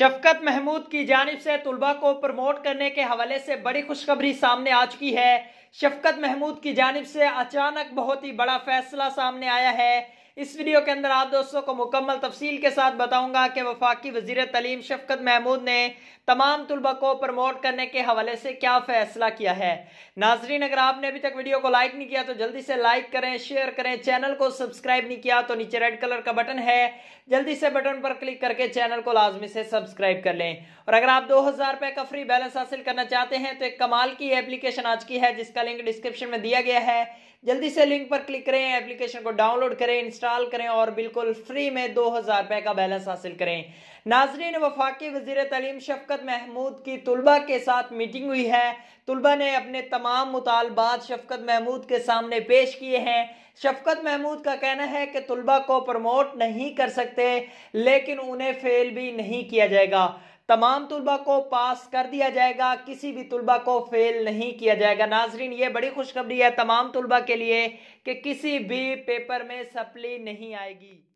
शफकत महमूद की जानब से तलबा को प्रमोट करने के हवाले से बड़ी खुशखबरी सामने आ चुकी है शफकत महमूद की जानब से अचानक बहुत ही बड़ा फैसला सामने आया है इस वीडियो के अंदर आप दोस्तों को मुकम्मल तफसील के साथ बताऊंगा कि वफाकी वजीर तलीम शफकत महमूद ने तमाम तलबा को प्रमोट करने के हवाले से क्या फैसला किया है नाजरीन अगर आपने अभी तक वीडियो को लाइक नहीं किया तो जल्दी से लाइक करें शेयर करें चैनल को सब्सक्राइब नहीं किया तो नीचे रेड कलर का बटन है जल्दी से बटन पर क्लिक करके चैनल को लाजमी से सब्सक्राइब कर लें और अगर आप दो हजार रुपए का फ्री बैलेंस हासिल करना चाहते हैं तो एक कमाल की एप्लीकेशन आज की है जिसका लिंक डिस्क्रिप्शन में दिया गया है जल्दी से लिंक पर क्लिक करें एप्लीकेशन को डाउनलोड करें इंस्टॉल करें और बिल्कुल फ्री में दो हजार रुपए का बैलेंस हासिल करें नाजरीन वफाकी वजीर तलीम शफकत महमूद की तुलबा के साथ मीटिंग हुई है तुलबा ने अपने तमाम मुतालबात शफकत महमूद के सामने पेश किए हैं शफकत महमूद का कहना है कि तुलबा को प्रमोट नहीं कर सकते लेकिन उन्हें फेल भी नहीं किया जाएगा तमाम तलबा को पास कर दिया जाएगा किसी भी तलबा को फेल नहीं किया जाएगा नाजरीन ये बड़ी खुशखबरी है तमाम तलबा के लिए कि किसी भी पेपर में सप्ली नहीं आएगी